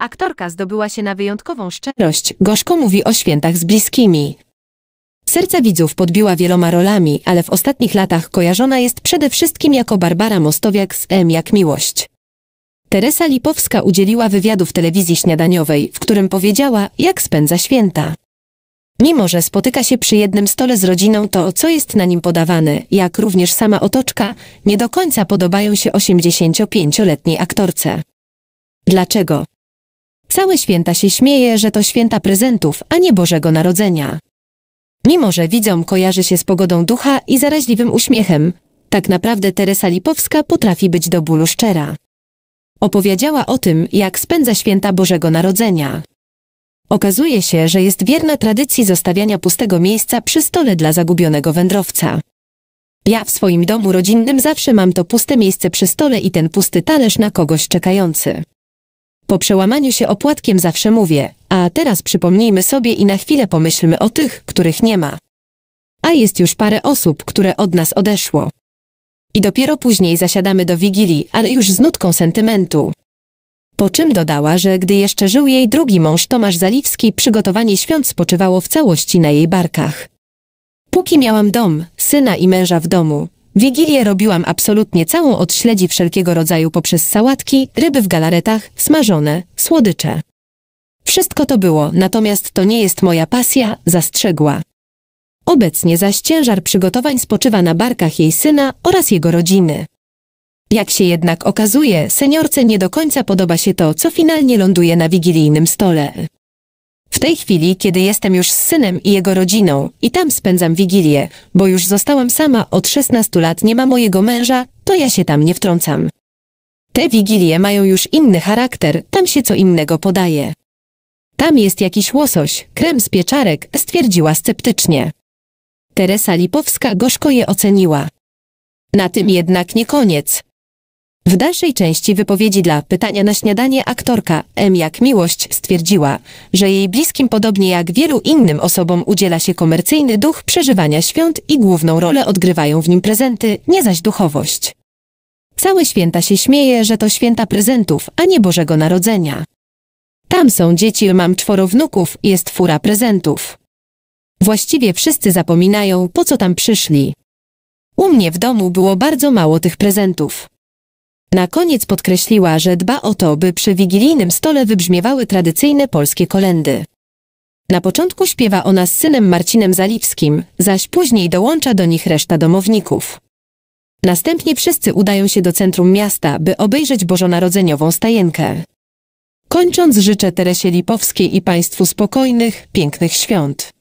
Aktorka zdobyła się na wyjątkową szczerość, gorzko mówi o świętach z bliskimi. Serca widzów podbiła wieloma rolami, ale w ostatnich latach kojarzona jest przede wszystkim jako Barbara Mostowiak z M jak Miłość. Teresa Lipowska udzieliła wywiadu w telewizji śniadaniowej, w którym powiedziała, jak spędza święta. Mimo, że spotyka się przy jednym stole z rodziną, to co jest na nim podawane, jak również sama otoczka, nie do końca podobają się 85-letniej aktorce. Dlaczego? Całe święta się śmieje, że to święta prezentów, a nie Bożego Narodzenia. Mimo, że widzom kojarzy się z pogodą ducha i zaraźliwym uśmiechem, tak naprawdę Teresa Lipowska potrafi być do bólu szczera. Opowiedziała o tym, jak spędza święta Bożego Narodzenia. Okazuje się, że jest wierna tradycji zostawiania pustego miejsca przy stole dla zagubionego wędrowca. Ja w swoim domu rodzinnym zawsze mam to puste miejsce przy stole i ten pusty talerz na kogoś czekający. Po przełamaniu się opłatkiem zawsze mówię, a teraz przypomnijmy sobie i na chwilę pomyślmy o tych, których nie ma. A jest już parę osób, które od nas odeszło. I dopiero później zasiadamy do Wigilii, ale już z nutką sentymentu. Po czym dodała, że gdy jeszcze żył jej drugi mąż Tomasz Zaliwski, przygotowanie świąt spoczywało w całości na jej barkach. Póki miałam dom, syna i męża w domu, Wigilię robiłam absolutnie całą od śledzi wszelkiego rodzaju poprzez sałatki, ryby w galaretach, smażone, słodycze. Wszystko to było, natomiast to nie jest moja pasja, zastrzegła. Obecnie zaś ciężar przygotowań spoczywa na barkach jej syna oraz jego rodziny. Jak się jednak okazuje, seniorce nie do końca podoba się to, co finalnie ląduje na wigilijnym stole. W tej chwili, kiedy jestem już z synem i jego rodziną i tam spędzam wigilię, bo już zostałam sama od 16 lat, nie ma mojego męża, to ja się tam nie wtrącam. Te wigilie mają już inny charakter, tam się co innego podaje. Tam jest jakiś łosoś, krem z pieczarek, stwierdziła sceptycznie. Teresa Lipowska gorzko je oceniła. Na tym jednak nie koniec. W dalszej części wypowiedzi dla pytania na śniadanie aktorka M. Jak Miłość stwierdziła, że jej bliskim podobnie jak wielu innym osobom udziela się komercyjny duch przeżywania świąt i główną rolę odgrywają w nim prezenty, nie zaś duchowość. Całe święta się śmieje, że to święta prezentów, a nie Bożego Narodzenia. Tam są dzieci, mam czworo wnuków, jest fura prezentów. Właściwie wszyscy zapominają, po co tam przyszli. U mnie w domu było bardzo mało tych prezentów. Na koniec podkreśliła, że dba o to, by przy wigilijnym stole wybrzmiewały tradycyjne polskie kolendy. Na początku śpiewa ona z synem Marcinem Zalipskim, zaś później dołącza do nich reszta domowników. Następnie wszyscy udają się do centrum miasta, by obejrzeć bożonarodzeniową stajenkę. Kończąc życzę Teresie Lipowskiej i Państwu spokojnych, pięknych świąt.